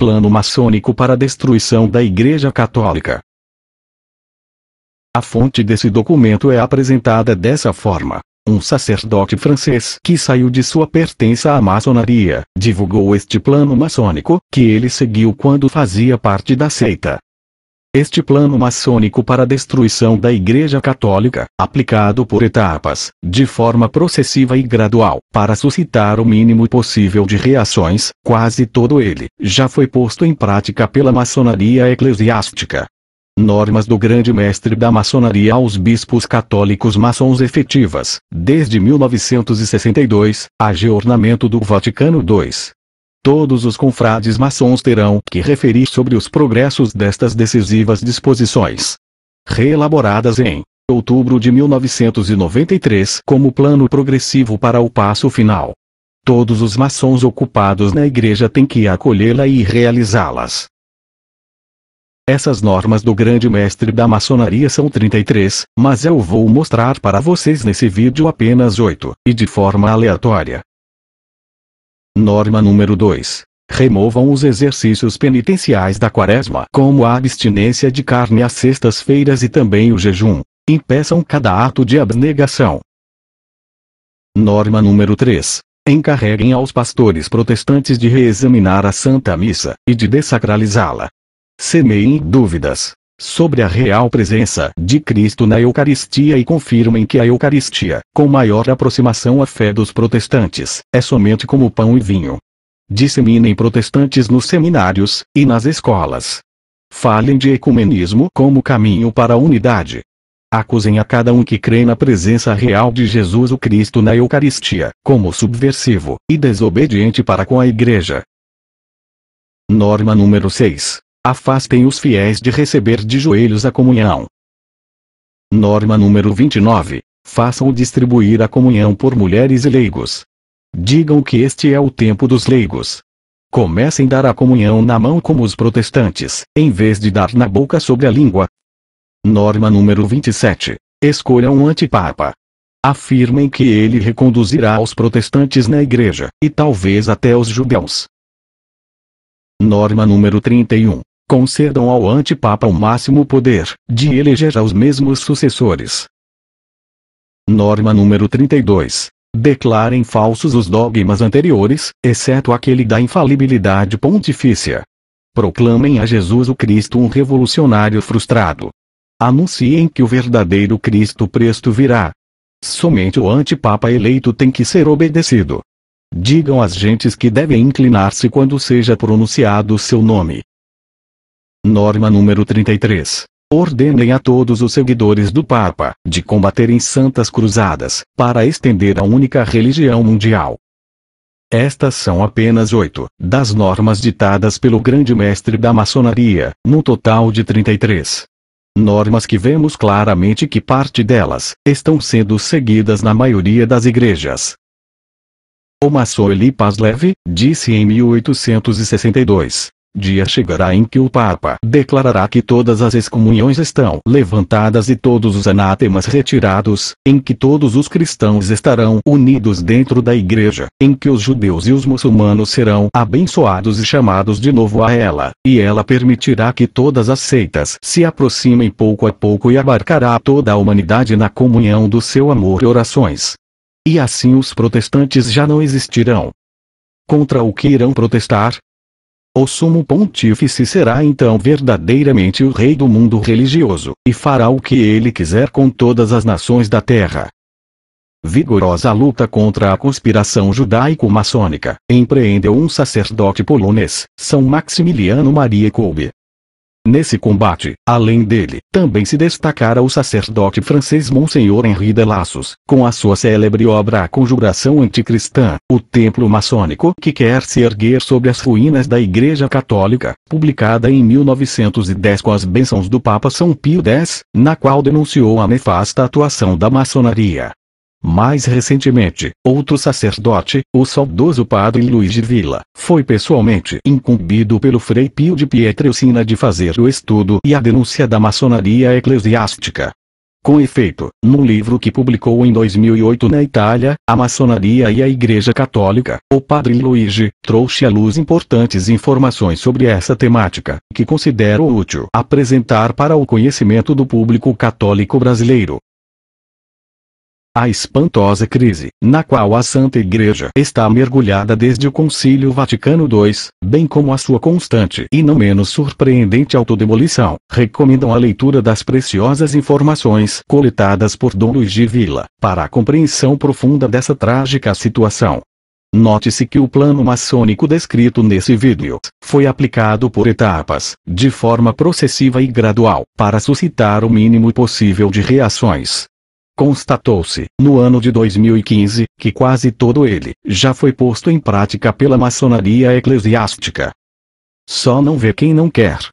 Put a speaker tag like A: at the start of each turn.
A: Plano maçônico para a destruição da Igreja Católica. A fonte desse documento é apresentada dessa forma. Um sacerdote francês que saiu de sua pertença à maçonaria divulgou este plano maçônico que ele seguiu quando fazia parte da seita. Este plano maçônico para a destruição da Igreja Católica, aplicado por etapas, de forma processiva e gradual, para suscitar o mínimo possível de reações, quase todo ele, já foi posto em prática pela maçonaria eclesiástica. Normas do Grande Mestre da Maçonaria aos Bispos Católicos Maçons Efetivas, desde 1962, a geornamento do Vaticano II, Todos os confrades maçons terão que referir sobre os progressos destas decisivas disposições. Reelaboradas em outubro de 1993 como plano progressivo para o passo final. Todos os maçons ocupados na igreja têm que acolhê-la e realizá-las. Essas normas do grande mestre da maçonaria são 33, mas eu vou mostrar para vocês nesse vídeo apenas 8, e de forma aleatória. Norma número 2. Removam os exercícios penitenciais da quaresma, como a abstinência de carne às sextas-feiras e também o jejum. Impeçam cada ato de abnegação. Norma número 3. Encarreguem aos pastores protestantes de reexaminar a Santa Missa, e de desacralizá-la. Semeiem dúvidas, sobre a real presença de Cristo na Eucaristia e confirmem que a Eucaristia, com maior aproximação à fé dos protestantes, é somente como pão e vinho. Disseminem protestantes nos seminários e nas escolas. Falem de ecumenismo como caminho para a unidade. Acusem a cada um que crê na presença real de Jesus o Cristo na Eucaristia, como subversivo e desobediente para com a Igreja. Norma número 6. Afastem os fiéis de receber de joelhos a comunhão. Norma número 29. Façam distribuir a comunhão por mulheres e leigos. Digam que este é o tempo dos leigos. Comecem a dar a comunhão na mão como os protestantes, em vez de dar na boca sobre a língua. Norma número 27. Escolham um antipapa. Afirmem que ele reconduzirá os protestantes na igreja, e talvez até os judeus. Norma número 31 concedam ao antipapa o máximo poder de eleger aos mesmos sucessores. Norma número 32. Declarem falsos os dogmas anteriores, exceto aquele da infalibilidade pontifícia. Proclamem a Jesus o Cristo um revolucionário frustrado. Anunciem que o verdadeiro Cristo presto virá. Somente o antipapa eleito tem que ser obedecido. Digam às gentes que devem inclinar-se quando seja pronunciado o seu nome. Norma número 33. Ordenem a todos os seguidores do Papa, de combaterem santas cruzadas, para estender a única religião mundial. Estas são apenas oito, das normas ditadas pelo grande mestre da maçonaria, num total de 33. Normas que vemos claramente que parte delas, estão sendo seguidas na maioria das igrejas. O maçom Eli Levi disse em 1862, Dia chegará em que o Papa declarará que todas as excomunhões estão levantadas e todos os anátemas retirados, em que todos os cristãos estarão unidos dentro da Igreja, em que os judeus e os muçulmanos serão abençoados e chamados de novo a ela, e ela permitirá que todas as seitas se aproximem pouco a pouco e abarcará toda a humanidade na comunhão do seu amor e orações. E assim os protestantes já não existirão. Contra o que irão protestar, o sumo pontífice será então verdadeiramente o rei do mundo religioso, e fará o que ele quiser com todas as nações da terra. Vigorosa luta contra a conspiração judaico-maçônica empreendeu um sacerdote polonês, São Maximiliano Maria Kolbe, Nesse combate, além dele, também se destacara o sacerdote francês Monsenhor Henri de Laços, com a sua célebre obra A Conjuração Anticristã, o templo maçônico que quer se erguer sobre as ruínas da Igreja Católica, publicada em 1910 com as bênçãos do Papa São Pio X, na qual denunciou a nefasta atuação da maçonaria, mais recentemente, outro sacerdote, o saudoso padre Luiz de Vila, foi pessoalmente incumbido pelo frei Pio de Pietrelcina de fazer o estudo e a denúncia da maçonaria eclesiástica. Com efeito, num livro que publicou em 2008 na Itália, A Maçonaria e a Igreja Católica, o padre Luigi trouxe à luz importantes informações sobre essa temática, que considero útil apresentar para o conhecimento do público católico brasileiro a espantosa crise, na qual a Santa Igreja está mergulhada desde o Concílio Vaticano II, bem como a sua constante e não menos surpreendente autodemolição, recomendam a leitura das preciosas informações coletadas por Dom Luiz de Vila, para a compreensão profunda dessa trágica situação. Note-se que o plano maçônico descrito nesse vídeo foi aplicado por etapas, de forma processiva e gradual, para suscitar o mínimo possível de reações, Constatou-se, no ano de 2015, que quase todo ele já foi posto em prática pela maçonaria eclesiástica. Só não vê quem não quer.